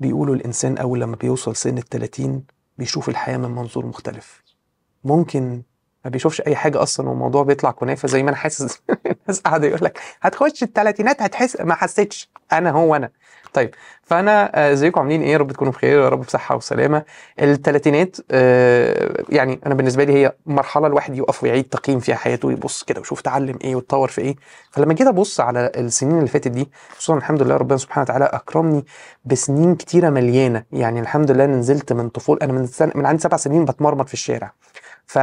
بيقولوا الإنسان أول لما بيوصل سن التلاتين بيشوف الحياة من منظور مختلف ممكن ما بيشوفش اي حاجه اصلا والموضوع بيطلع كنافه زي ما انا حاسس الناس قاعده يقول لك هتخش الثلاثينات هتحس ما حسيتش انا هو انا طيب فانا آه، ازيكم عاملين ايه يا رب تكونوا بخير يا رب بصحه وسلامه الثلاثينات آه، يعني انا بالنسبه لي هي مرحله الواحد يقف ويعيد تقييم فيها حياته ويبص كده ويشوف اتعلم ايه واتطور في ايه فلما جيت ابص على السنين اللي فاتت دي خصوصا الحمد لله ربنا سبحانه وتعالى اكرمني بسنين كتيره مليانه يعني الحمد لله نزلت من طفول انا من من عندي سبع سنين بتمرمط في الشارع ف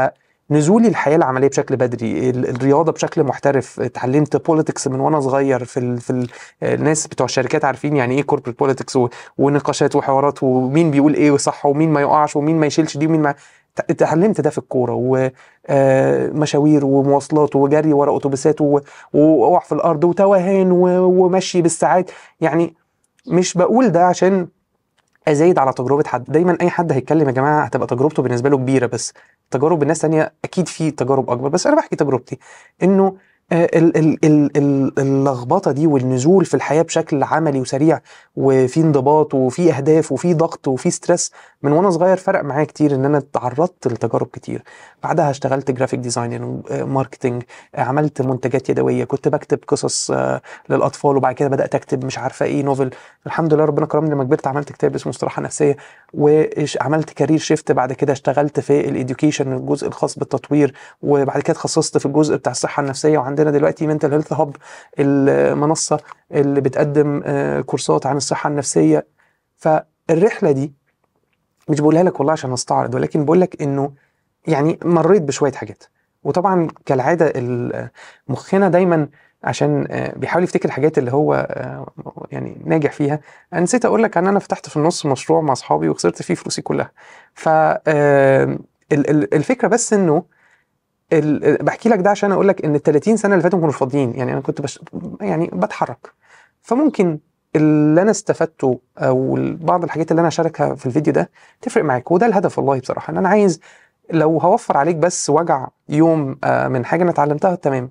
نزولي الحياه العمليه بشكل بدري الرياضه بشكل محترف اتعلمت بوليتكس من وانا صغير في ال... في ال... الناس بتوع الشركات عارفين يعني ايه كوربريت بوليتكس و... ونقاشات وحوارات ومين بيقول ايه وصح ومين ما يقعش ومين ما يشيلش دي ومين ما اتعلمت ده في الكوره ومشاوير آه، ومواصلات وجري ورا اتوبيسات واقع في الارض وتوهان ومشي بالساعات يعني مش بقول ده عشان ازايد على تجربه حد دايما اي حد هيتكلم يا جماعه هتبقى تجربته بالنسبه له كبيره بس تجارب الناس ثانيه اكيد في تجارب اكبر بس انا بحكي تجربتي انه آه، اللخبطه دي والنزول في الحياه بشكل عملي وسريع وفي انضباط وفي اهداف وفي ضغط وفي ستريس من وانا صغير فرق معايا كتير ان انا اتعرضت لتجارب كتير بعدها اشتغلت جرافيك ديزاين ماركتنج عملت منتجات يدويه كنت بكتب قصص آه، للاطفال وبعد كده بدات اكتب مش عارفه ايه نوفل الحمد لله ربنا كرمني لما كبرت عملت كتاب اسمه استراحه نفسيه وعملت كارير شيفت بعد كده اشتغلت في الاديوكيشن الجزء الخاص بالتطوير وبعد كده اتخصصت في الجزء بتاع الصحه النفسيه وعند عندنا دلوقتي منتال هيلث هاب المنصه اللي بتقدم آه، كورسات عن الصحه النفسيه فالرحله دي مش بقولها لك والله عشان استعرض ولكن بقول لك انه يعني مريت بشويه حاجات وطبعا كالعاده مخنا دايما عشان آه، بيحاول يفتكر الحاجات اللي هو آه، يعني ناجح فيها انا نسيت اقول لك ان انا فتحت في النص مشروع مع اصحابي وخسرت فيه فلوسي كلها ف الفكره بس انه ال... بحكي لك ده عشان اقول لك ان ال 30 سنه اللي فاتوا كانوا فاضيين يعني انا كنت بش... يعني بتحرك فممكن اللي انا استفدته او بعض الحاجات اللي انا شاركها في الفيديو ده تفرق معاك وده الهدف والله بصراحه ان انا عايز لو هوفر عليك بس وجع يوم آه، من حاجه انا اتعلمتها تمام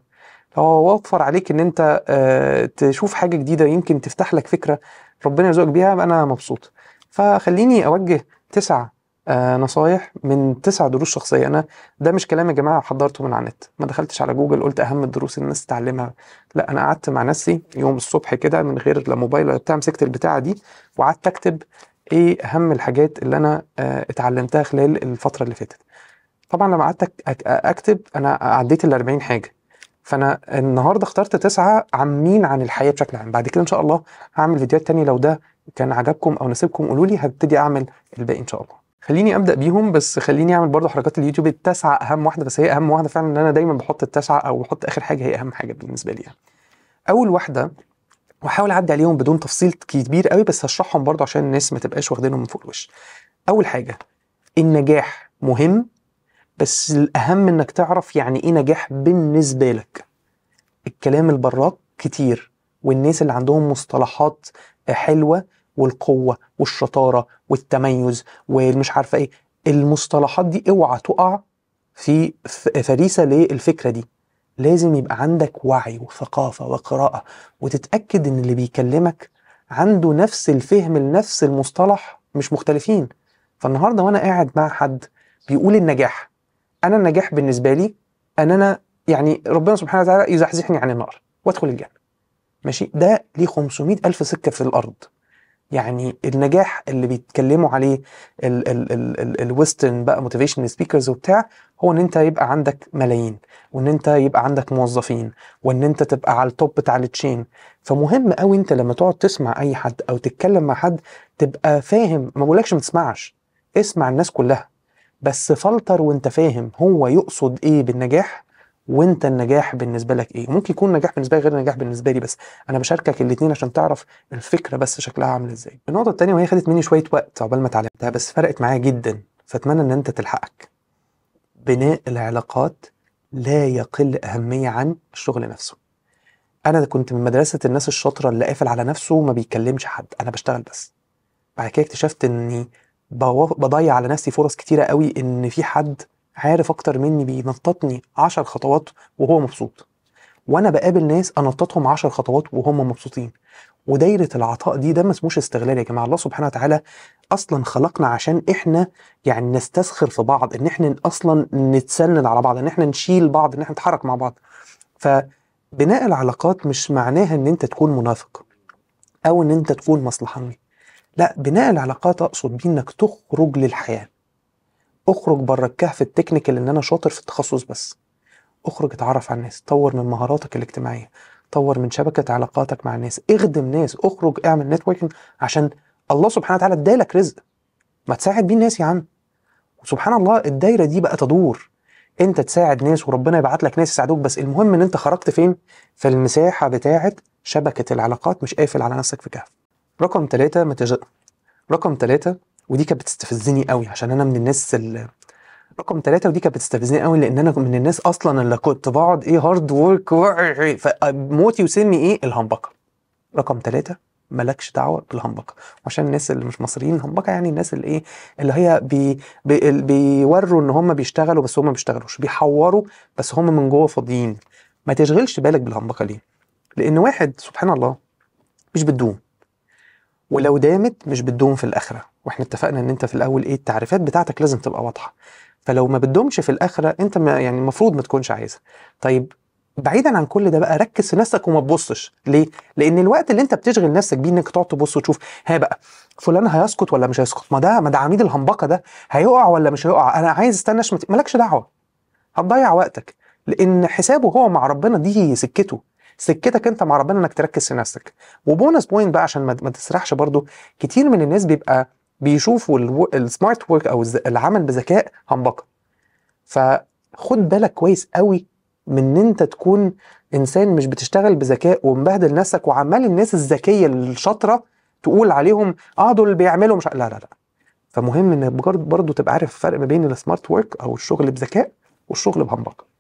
لو هوفر عليك ان انت آه، تشوف حاجه جديده يمكن تفتح لك فكره ربنا يرزقك بيها انا مبسوط فخليني اوجه تسع آه نصايح من تسع دروس شخصيه انا ده مش كلام يا جماعه حضرته من على النت ما دخلتش على جوجل قلت اهم الدروس الناس تتعلمها لا انا قعدت مع نفسي يوم الصبح كده من غير لا موبايل ولا بتاع مسكت البتاعه دي وقعدت اكتب ايه اهم الحاجات اللي انا آه اتعلمتها خلال الفتره اللي فاتت طبعا لما قعدت اكتب انا عديت ال 40 حاجه فانا النهارده اخترت تسعه عامين عن الحياه بشكل عام بعد كده ان شاء الله هعمل فيديوهات تانية لو ده كان عجبكم او ناسبكم قولوا لي هبتدي اعمل الباقي ان شاء الله خليني ابدا بيهم بس خليني اعمل برضو حركات اليوتيوب التاسعه اهم واحده بس هي اهم واحده فعلا ان انا دايما بحط التاسعه او بحط اخر حاجه هي اهم حاجه بالنسبه لي يعني. اول واحده واحاول اعدي عليهم بدون تفصيل كبير قوي بس هشرحهم برضو عشان الناس ما تبقاش واخدينهم من فوق الوش اول حاجه النجاح مهم بس الاهم انك تعرف يعني ايه نجاح بالنسبه لك الكلام البراك كتير والناس اللي عندهم مصطلحات حلوه والقوه والشطاره والتميز والمش عارفه ايه المصطلحات دي اوعى تقع في فريسه للفكره دي لازم يبقى عندك وعي وثقافه وقراءه وتتاكد ان اللي بيكلمك عنده نفس الفهم لنفس المصطلح مش مختلفين فالنهارده وانا قاعد مع حد بيقول النجاح انا النجاح بالنسبه لي ان انا يعني ربنا سبحانه وتعالى يزحزحني عن النار وادخل الجنه ماشي ده ليه 500 الف سكه في الارض يعني النجاح اللي بيتكلموا عليه الويسترن بقى موتيفيشن سبيكرز وبتاع هو ان انت يبقى عندك ملايين وان انت يبقى عندك موظفين وان انت تبقى على التوب بتاع التشين فمهم قوي انت لما تقعد تسمع اي حد او تتكلم مع حد تبقى فاهم ما بقولكش ما تسمعش اسمع الناس كلها بس فلتر وانت فاهم هو يقصد ايه بالنجاح وانت النجاح بالنسبه لك ايه ممكن يكون نجاح بالنسبه لي غير نجاح بالنسبه لي بس انا بشاركك الاثنين عشان تعرف الفكره بس شكلها عامل ازاي النقطه الثانيه وهي خدت مني شويه وقت عقبال ما اتعلمتها بس فرقت معايا جدا فاتمنى ان انت تلحقك بناء العلاقات لا يقل اهميه عن الشغل نفسه انا كنت من مدرسه الناس الشاطره اللي قافل على نفسه وما بيكلمش حد انا بشتغل بس بعد كده اكتشفت اني بضيع على نفسي فرص كتيره قوي ان في حد عارف اكتر مني بينططني 10 خطوات وهو مبسوط وانا بقابل ناس انططهم 10 خطوات وهم مبسوطين ودايره العطاء دي ده ما اسموش استغلال يا جماعه الله سبحانه وتعالى اصلا خلقنا عشان احنا يعني نستسخر في بعض ان احنا اصلا نتسند على بعض ان احنا نشيل بعض ان احنا نتحرك مع بعض فبناء العلاقات مش معناها ان انت تكون منافق او ان انت تكون مصلحمي لا بناء العلاقات اقصد بيه انك تخرج للحياه اخرج بره الكهف التكنيكال ان انا شاطر في التخصص بس اخرج اتعرف على الناس طور من مهاراتك الاجتماعيه طور من شبكه علاقاتك مع الناس اخدم ناس اخرج اعمل نتوركينج عشان الله سبحانه وتعالى ادالك رزق ما تساعد بيه الناس يا عم وسبحان الله الدايره دي بقى تدور انت تساعد ناس وربنا يبعت لك ناس يساعدوك بس المهم ان انت خرجت فين في المساحه بتاعه شبكه العلاقات مش قافل على نفسك في كهف رقم ثلاثة متج... رقم ثلاثة ودي كانت بتستفزني قوي عشان انا من الناس اللي رقم ثلاثة ودي كانت بتستفزني قوي لان انا من الناس اصلا اللي كنت بقعد ايه هارد ورك فموتي وسمي ايه الهمبكه رقم ثلاثة مالكش دعوه بالهمبكه عشان الناس اللي مش مصريين الهمبكة يعني الناس اللي ايه اللي هي بي بي بيوروا ان هم بيشتغلوا بس هم ما بيشتغلوش بيحوروا بس هم من جوه فاضيين ما تشغلش بالك بالهمبكه ليه لان واحد سبحان الله مش بتدوم ولو دامت مش بتدوم في الاخره واحنا اتفقنا ان انت في الاول ايه التعريفات بتاعتك لازم تبقى واضحه فلو ما بتدومش في الاخره انت ما يعني المفروض ما تكونش عايزها طيب بعيدا عن كل ده بقى ركز في نفسك وما تبصش ليه لان الوقت اللي انت بتشغل نفسك بيه انك تقعد تبص وتشوف ها بقى فلان هيسقط ولا مش هيسقط ما ده ما ده عميد الهمبقه ده هيقع ولا مش هيقع انا عايز استنى مالكش دعوه هتضيع وقتك لان حسابه هو مع ربنا دي سكته سكتك انت مع ربنا انك تركز في نفسك وبونس بوينت بقى عشان ما تسرحش برضو كتير من الناس بيبقى بيشوفوا السمارت ورك او العمل بذكاء همبكه فخد بالك كويس قوي من ان انت تكون انسان مش بتشتغل بذكاء ومبهدل نفسك وعمال الناس الذكيه الشاطره تقول عليهم اه دول بيعملوا مش لا لا لا فمهم انك برضه تبقى عارف الفرق ما بين السمارت ورك او الشغل بذكاء والشغل بهمبكه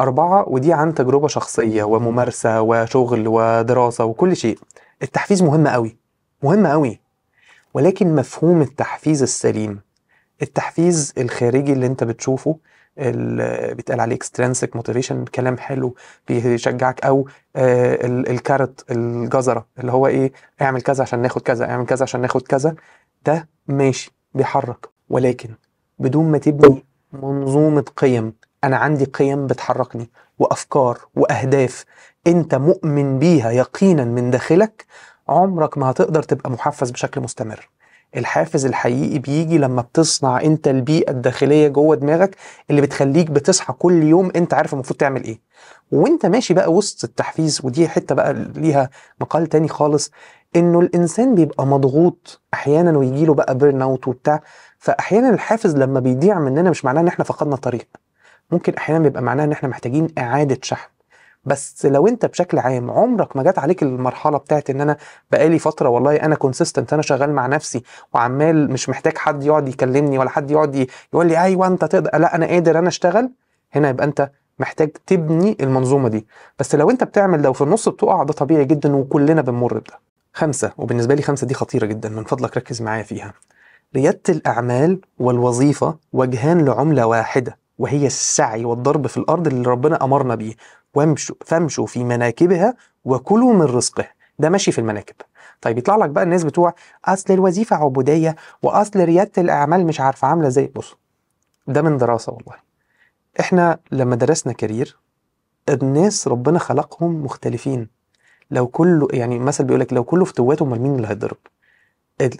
أربعة ودي عن تجربة شخصية وممارسة وشغل ودراسة وكل شيء التحفيز مهم قوي مهم قوي ولكن مفهوم التحفيز السليم التحفيز الخارجي اللي انت بتشوفه اللي بيتقال عليه اكسترنسك موتيفيشن كلام حلو بيشجعك او آه، الكارت الجزره اللي هو ايه اعمل كذا عشان ناخد كذا اعمل كذا عشان ناخد كذا ده ماشي بيحرك ولكن بدون ما تبني منظومه قيم انا عندي قيم بتحركني وافكار واهداف انت مؤمن بيها يقينا من داخلك عمرك ما هتقدر تبقى محفز بشكل مستمر الحافز الحقيقي بيجي لما بتصنع انت البيئه الداخليه جوه دماغك اللي بتخليك بتصحى كل يوم انت عارف المفروض تعمل ايه وانت ماشي بقى وسط التحفيز ودي حته بقى ليها مقال تاني خالص انه الانسان بيبقى مضغوط احيانا ويجيله بقى بيرن اوت وبتاع فاحيانا الحافز لما بيضيع مننا مش معناه ان احنا فقدنا الطريق ممكن احيانا بيبقى معناها ان احنا محتاجين اعاده شحن بس لو انت بشكل عام عمرك ما جت عليك المرحله بتاعت ان انا بقالي فتره والله انا كونسيستنت انا شغال مع نفسي وعمال مش محتاج حد يقعد يكلمني ولا حد يقعد يقول لي ايوه انت تقدر لا انا قادر انا اشتغل هنا يبقى انت محتاج تبني المنظومه دي بس لو انت بتعمل ده وفي النص بتقع ده طبيعي جدا وكلنا بنمر بده خمسة وبالنسبة لي خمسة دي خطيرة جدا من فضلك ركز معايا فيها ريادة الأعمال والوظيفة وجهان لعملة واحدة وهي السعي والضرب في الأرض اللي ربنا أمرنا بيه وامشوا فامشوا في مناكبها وكلوا من رزقه ده ماشي في المناكب طيب يطلع لك بقى الناس بتوع اصل الوظيفه عبوديه واصل رياده الاعمال مش عارفه عامله ازاي بص ده من دراسه والله احنا لما درسنا كارير الناس ربنا خلقهم مختلفين لو كله يعني مثل بيقول لك لو كله فتواته امال مين اللي هيتضرب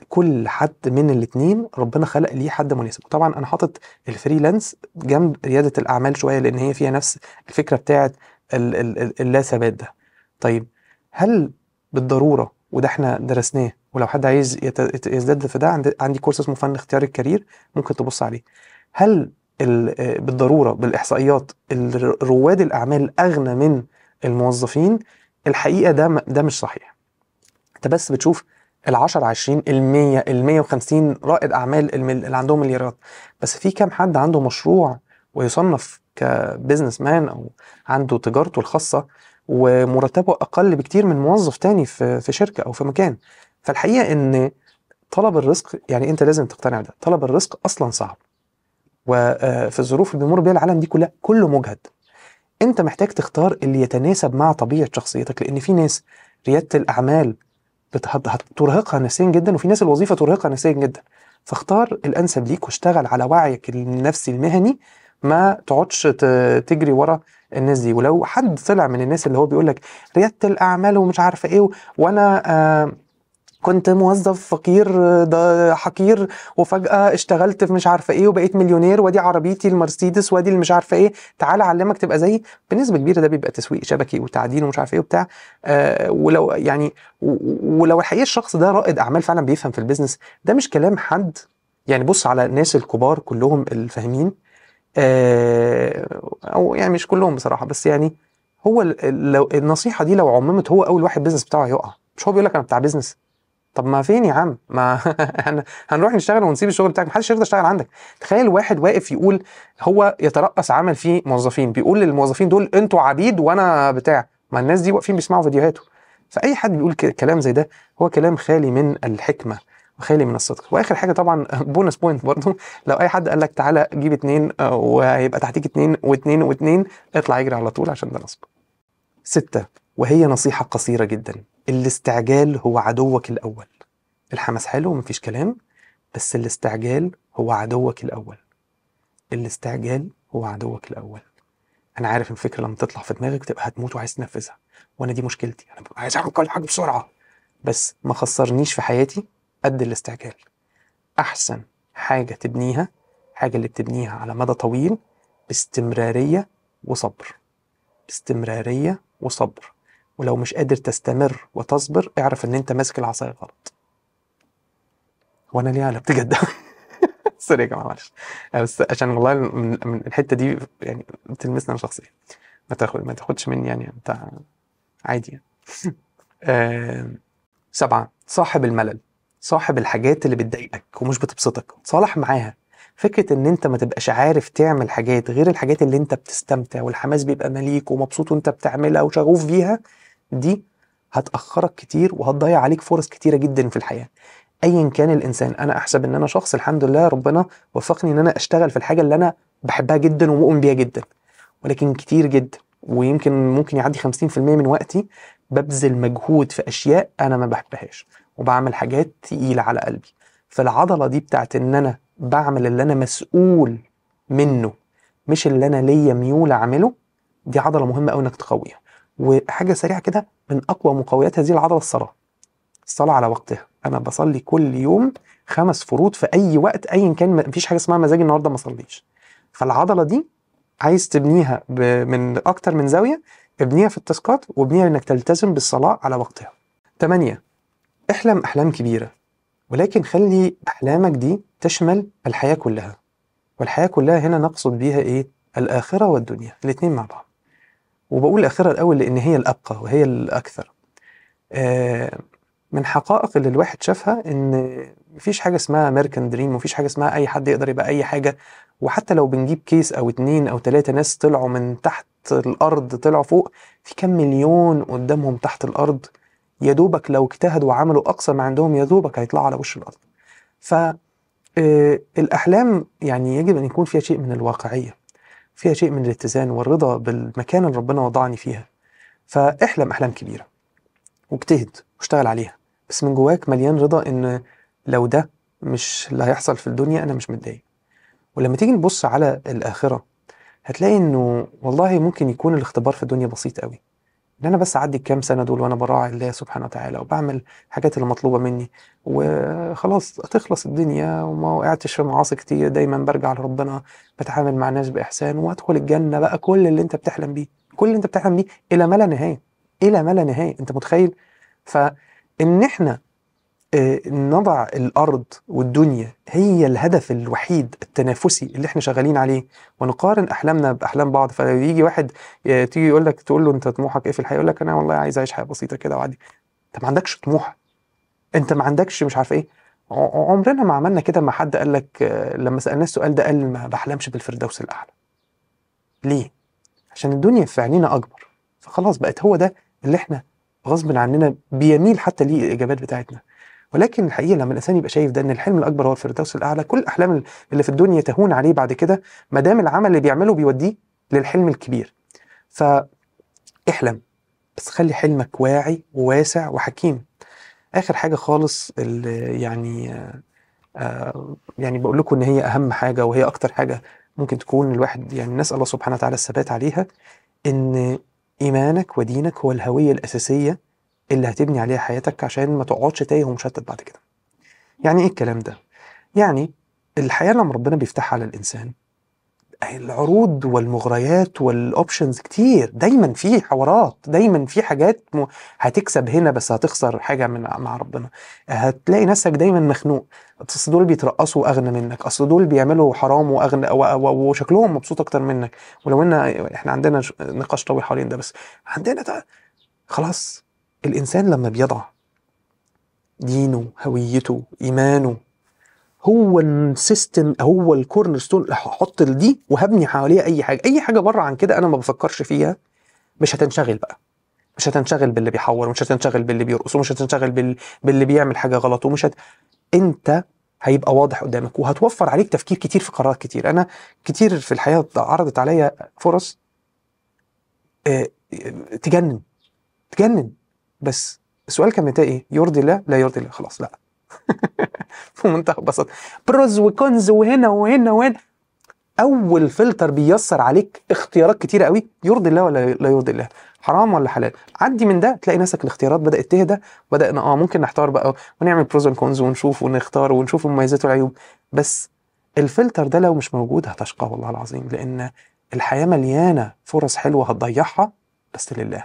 كل حد من الاثنين ربنا خلق ليه حد مناسب طبعا انا حاطط الفريلانس جنب رياده الاعمال شويه لان هي فيها نفس الفكره بتاعه اللا ثبات ده طيب هل بالضروره وده احنا درسناه ولو حد عايز يزداد في ده عندي كورس اسمه فن اختيار الكارير ممكن تبص عليه هل آه، بالضروره بالاحصائيات رواد الاعمال اغنى من الموظفين الحقيقه ده ده مش صحيح انت بس بتشوف ال 10 20 ال 100 ال 150 رائد أعمال اللي عندهم مليارات بس في كام حد عنده مشروع ويصنف كبزنس مان أو عنده تجارته الخاصة ومرتبه أقل بكتير من موظف تاني في, في شركة أو في مكان فالحقيقة إن طلب الرزق يعني أنت لازم تقتنع ده طلب الرزق أصلا صعب وفي آه، الظروف اللي بيمر بيها العالم دي كلها كله مجهد انت محتاج تختار اللي يتناسب مع طبيعه شخصيتك لان في ناس رياده الاعمال هترهقها نفسيا جدا وفي ناس الوظيفه ترهقها نفسيا جدا فاختار الانسب ليك واشتغل على وعيك النفسي المهني ما تقعدش تجري ورا الناس دي ولو حد طلع من الناس اللي هو بيقول لك رياده الاعمال ومش عارفه ايه وانا آه كنت موظف فقير ده حقير وفجاه اشتغلت في مش عارفه ايه وبقيت مليونير وادي عربيتي المرسيدس وادي اللي مش عارفه ايه تعال اعلمك تبقى زيي بنسبه كبيره ده بيبقى تسويق شبكي وتعديل ومش عارف ايه وبتاع آه ولو يعني ولو الحقيقه الشخص ده رائد اعمال فعلا بيفهم في البيزنس ده مش كلام حد يعني بص على الناس الكبار كلهم الفاهمين آه او يعني مش كلهم بصراحه بس يعني هو لو النصيحه دي لو عممت هو اول واحد بيزنس بتاعه هيقع مش هو بيقول لك انا بتاع بيزنس طب ما فين يا عم ما هنروح نشتغل ونسيب الشغل بتاعك محدش يرضى يشتغل عندك تخيل واحد واقف يقول هو يترأس عمل فيه موظفين بيقول للموظفين دول انتوا عبيد وانا بتاع ما الناس دي واقفين بيسمعوا فيديوهاته فاي حد بيقول كلام زي ده هو كلام خالي من الحكمه وخالي من الصدق واخر حاجه طبعا بونس بوينت برضو لو اي حد قال لك تعالى جيب اتنين آه، وهيبقى تحتيك اتنين واتنين واتنين اطلع اجري على طول عشان ده نصب سته وهي نصيحه قصيره جدا الاستعجال هو عدوك الاول الحماس حلو ومفيش كلام بس الاستعجال هو عدوك الاول الاستعجال هو عدوك الاول انا عارف ان الفكره لما تطلع في دماغك تبقى هتموت وعايز تنفذها وانا دي مشكلتي انا عايز اعمل كل حاجه بسرعه بس ما خسرنيش في حياتي قد الاستعجال احسن حاجه تبنيها حاجه اللي بتبنيها على مدى طويل باستمراريه وصبر باستمراريه وصبر ولو مش قادر تستمر وتصبر اعرف ان انت ماسك العصايه غلط وانا ليه على بجد سوري يا جماعه معلش بس عشان والله من الحته دي يعني بتلمسني انا شخصيا ما تاخد ما تاخدش مني يعني بتاع عادي يعني. سبعه صاحب الملل صاحب الحاجات اللي بتضايقك ومش بتبسطك صالح معاها فكره ان انت ما تبقاش عارف تعمل حاجات غير الحاجات اللي انت بتستمتع والحماس بيبقى مليك ومبسوط وانت بتعملها وشغوف بيها دي هتاخرك كتير وهتضيع عليك فرص كتيره جدا في الحياه ايا كان الانسان انا احسب ان انا شخص الحمد لله ربنا وفقني ان انا اشتغل في الحاجه اللي انا بحبها جدا ومؤمن بيها جدا ولكن كتير جدا ويمكن ممكن يعدي 50% من وقتي ببذل مجهود في اشياء انا ما بحبهاش وبعمل حاجات تقيله على قلبي فالعضله دي بتاعت ان انا بعمل اللي انا مسؤول منه مش اللي انا ليا ميول اعمله دي عضله مهمه قوي انك تقويها وحاجه سريعه كده من اقوى مقويات هذه العضله الصلاه الصلاه على وقتها انا بصلي كل يوم خمس فروض في اي وقت ايا كان مفيش حاجه اسمها مزاجي النهارده ما اصليش فالعضله دي عايز تبنيها من اكتر من زاويه ابنيها في التاسكات وابنيها انك تلتزم بالصلاه على وقتها ثمانية احلم احلام كبيره ولكن خلي احلامك دي تشمل الحياه كلها والحياه كلها هنا نقصد بيها ايه الاخره والدنيا الاثنين مع بعض وبقول اخرها الاول لان هي الابقى وهي الاكثر آه، من حقائق اللي الواحد شافها ان مفيش حاجه اسمها امريكان دريم ومفيش حاجه اسمها اي حد يقدر يبقى اي حاجه وحتى لو بنجيب كيس او اتنين او تلاته ناس طلعوا من تحت الارض طلعوا فوق في كم مليون قدامهم تحت الارض يا دوبك لو اجتهدوا وعملوا اقصى ما عندهم يا دوبك هيطلعوا على وش الارض ف آه، الاحلام يعني يجب ان يكون فيها شيء من الواقعيه فيها شيء من الاتزان والرضا بالمكان اللي ربنا وضعني فيها فاحلم احلام كبيره واجتهد واشتغل عليها بس من جواك مليان رضا ان لو ده مش اللي هيحصل في الدنيا انا مش متضايق ولما تيجي نبص على الاخره هتلاقي انه والله ممكن يكون الاختبار في الدنيا بسيط قوي ان انا بس اعدي الكام سنه دول وانا براعي الله سبحانه وتعالى وبعمل الحاجات اللي مطلوبه مني وخلاص تخلص الدنيا وما وقعتش في معاصي كتير دايما برجع لربنا بتعامل مع الناس باحسان وادخل الجنه بقى كل اللي انت بتحلم بيه كل اللي انت بتحلم بيه الى ما لا نهايه الى ما لا نهايه انت متخيل فان احنا آه، نضع الارض والدنيا هي الهدف الوحيد التنافسي اللي احنا شغالين عليه ونقارن احلامنا باحلام بعض فيجي واحد آه، تيجي يقول لك تقول له انت طموحك ايه في الحياه يقول لك انا والله عايز اعيش حياه بسيطه كده وعادي انت ما عندكش طموح انت ما عندكش مش عارف ايه عمرنا ما عملنا كده ما حد قال لك آه، لما سالناه السؤال ده قال ما بحلمش بالفردوس الاعلى ليه عشان الدنيا في عينينا اكبر فخلاص بقت هو ده اللي احنا غصب عننا بيميل حتى ليه الاجابات بتاعتنا ولكن الحقيقه لما الانسان يبقى شايف ده ان الحلم الاكبر هو الفردوس الاعلى كل الاحلام اللي في الدنيا تهون عليه بعد كده ما دام العمل اللي بيعمله بيوديه للحلم الكبير ف احلم بس خلي حلمك واعي وواسع وحكيم اخر حاجه خالص اللي يعني آه يعني بقول لكم ان هي اهم حاجه وهي اكتر حاجه ممكن تكون الواحد يعني نسال الله سبحانه وتعالى الثبات عليها ان ايمانك ودينك هو الهويه الاساسيه اللي هتبني عليها حياتك عشان ما تقعدش تايه ومشتت بعد كده يعني ايه الكلام ده يعني الحياه لما ربنا بيفتحها على الانسان العروض والمغريات والاوبشنز كتير دايما في حوارات دايما في حاجات م... هتكسب هنا بس هتخسر حاجه من مع ربنا هتلاقي نفسك دايما مخنوق اصل دول بيترقصوا اغنى منك اصل دول بيعملوا حرام واغنى و... و... وشكلهم مبسوط اكتر منك ولو ان احنا عندنا نقاش طويل حوالين ده بس عندنا ده خلاص الإنسان لما بيضع دينه هويته إيمانه هو السيستم هو الكورنر ستون هحط دي وهبني حواليها اي حاجه اي حاجه بره عن كده انا ما بفكرش فيها مش هتنشغل بقى مش هتنشغل باللي بيحور ومش هتنشغل باللي بيرقص ومش هتنشغل بال... باللي بيعمل حاجه غلط ومش هت... انت هيبقى واضح قدامك وهتوفر عليك تفكير كتير في قرارات كتير انا كتير في الحياه عرضت عليا فرص آه، تجنن تجنن بس السؤال كان بتاعي ايه يرضي الله لا يرضي الله خلاص لا في منتهى البساطه بروز وكونز وهنا وهنا وهنا اول فلتر بيسر عليك اختيارات كتيره قوي يرضي الله ولا لا يرضي الله حرام ولا حلال عدي من ده تلاقي نفسك الاختيارات بدات تهدى بدانا اه ممكن نحتار بقى ونعمل بروز وكونز ونشوف ونختار ونشوف المميزات والعيوب بس الفلتر ده لو مش موجود هتشقى والله العظيم لان الحياه مليانه فرص حلوه هتضيعها بس لله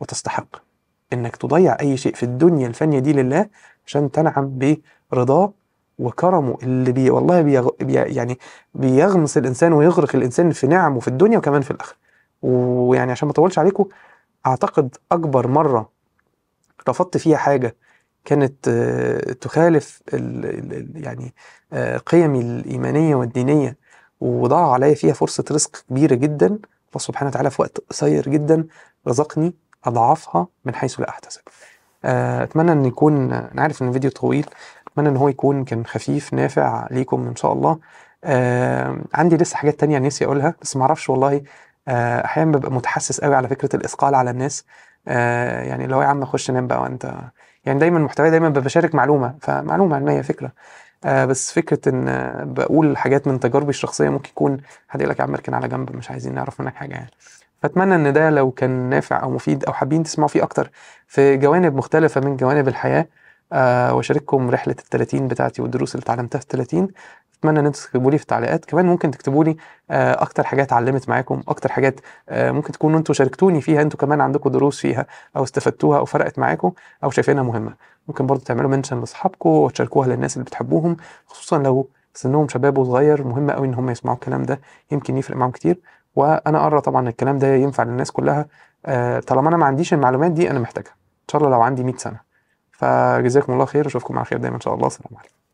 وتستحق انك تضيع اي شيء في الدنيا الفانيه دي لله عشان تنعم برضاه وكرمه اللي بي والله بيغ... بي يعني بيغمس الانسان ويغرق الانسان في نعمه في الدنيا وكمان في الاخره ويعني عشان ما اطولش عليكم اعتقد اكبر مره رفضت فيها حاجه كانت آه، تخالف يعني آه، قيمي الايمانيه والدينيه وضاع عليا فيها فرصه رزق كبيره جدا الله سبحانه وتعالى في وقت قصير جدا رزقني اضعافها من حيث لا احتسب آه، اتمنى ان يكون انا عارف ان الفيديو طويل اتمنى ان هو يكون كان خفيف نافع ليكم ان شاء الله آه عندي لسه حاجات تانية نفسي اقولها بس ما اعرفش والله آه، احيانا ببقى متحسس قوي على فكره الاثقال على الناس آه يعني لو يا عم خش نام بقى وانت يعني دايما محتوى دايما بشارك معلومه فمعلومه علميه فكره آه بس فكره ان بقول حاجات من تجاربي الشخصيه ممكن يكون حد يقول لك يا عم اركن على جنب مش عايزين نعرف منك حاجه يعني فاتمنى ان ده لو كان نافع او مفيد او حابين تسمعوا فيه اكتر في جوانب مختلفه من جوانب الحياه آه واشارككم رحله ال30 بتاعتي والدروس اللي اتعلمتها في ال30 اتمنى ان انتم تكتبوا لي في التعليقات كمان ممكن تكتبوا لي آه اكتر حاجات علمت معاكم اكتر حاجات آه ممكن تكونوا انتم شاركتوني فيها انتم كمان عندكم دروس فيها او استفدتوها او فرقت معاكم او شايفينها مهمه ممكن برضو تعملوا منشن لاصحابكم وتشاركوها للناس اللي بتحبوهم خصوصا لو سنهم شباب وصغير مهم قوي ان هم يسمعوا الكلام ده يمكن يفرق معاهم كتير وانا ارى طبعا الكلام ده ينفع للناس كلها آه، طالما انا ما عنديش المعلومات دي انا محتاجها ان شاء الله لو عندي 100 سنه فجزاكم الله خير اشوفكم على خير دايما ان شاء الله السلام عليكم